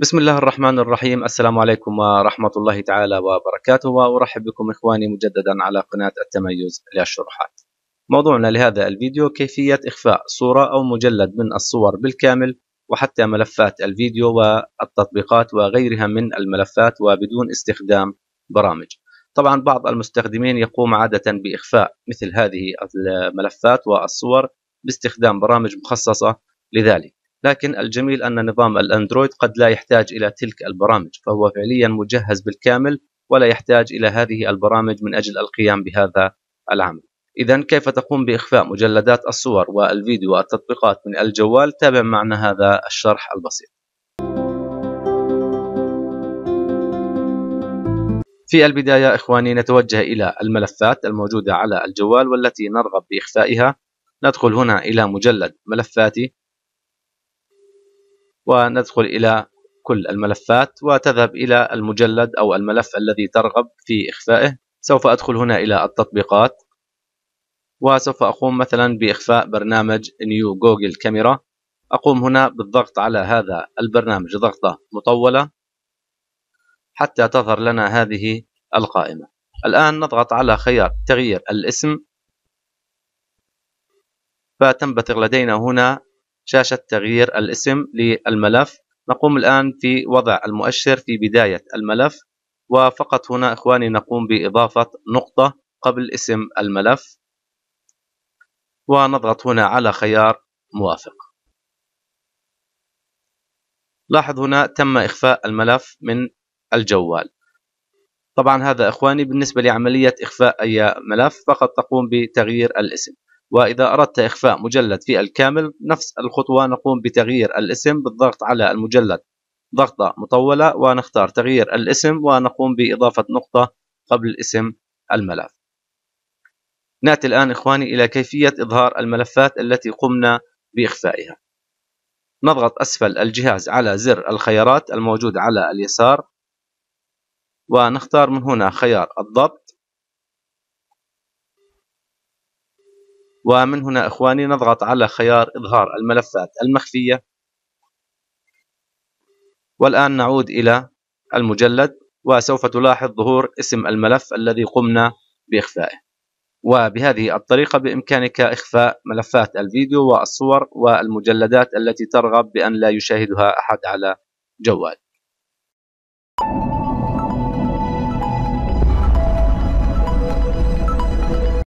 بسم الله الرحمن الرحيم السلام عليكم ورحمة الله تعالى وبركاته وأرحب بكم إخواني مجددا على قناة التميز للشروحات موضوعنا لهذا الفيديو كيفية إخفاء صورة أو مجلد من الصور بالكامل وحتى ملفات الفيديو والتطبيقات وغيرها من الملفات وبدون استخدام برامج طبعا بعض المستخدمين يقوم عادة بإخفاء مثل هذه الملفات والصور باستخدام برامج مخصصة لذلك لكن الجميل أن نظام الأندرويد قد لا يحتاج إلى تلك البرامج فهو فعليا مجهز بالكامل ولا يحتاج إلى هذه البرامج من أجل القيام بهذا العمل إذا كيف تقوم بإخفاء مجلدات الصور والفيديو والتطبيقات من الجوال تابع معنا هذا الشرح البسيط في البداية إخواني نتوجه إلى الملفات الموجودة على الجوال والتي نرغب بإخفائها ندخل هنا إلى مجلد ملفاتي وندخل إلى كل الملفات وتذهب إلى المجلد أو الملف الذي ترغب في إخفائه سوف أدخل هنا إلى التطبيقات وسوف أقوم مثلا بإخفاء برنامج نيو جوجل كاميرا أقوم هنا بالضغط على هذا البرنامج ضغطة مطولة حتى تظهر لنا هذه القائمة الآن نضغط على خيار تغيير الاسم فتنبثق لدينا هنا شاشة تغيير الاسم للملف نقوم الآن في وضع المؤشر في بداية الملف وفقط هنا إخواني نقوم بإضافة نقطة قبل اسم الملف ونضغط هنا على خيار موافق لاحظ هنا تم إخفاء الملف من الجوال طبعا هذا إخواني بالنسبة لعملية إخفاء أي ملف فقط تقوم بتغيير الاسم وإذا أردت إخفاء مجلد في الكامل نفس الخطوة نقوم بتغيير الاسم بالضغط على المجلد ضغطة مطولة ونختار تغيير الاسم ونقوم بإضافة نقطة قبل اسم الملف نأتي الآن إخواني إلى كيفية إظهار الملفات التي قمنا بإخفائها نضغط أسفل الجهاز على زر الخيارات الموجود على اليسار ونختار من هنا خيار الضبط ومن هنا إخواني نضغط على خيار إظهار الملفات المخفية والآن نعود إلى المجلد وسوف تلاحظ ظهور اسم الملف الذي قمنا بإخفائه وبهذه الطريقة بإمكانك إخفاء ملفات الفيديو والصور والمجلدات التي ترغب بأن لا يشاهدها أحد على جوال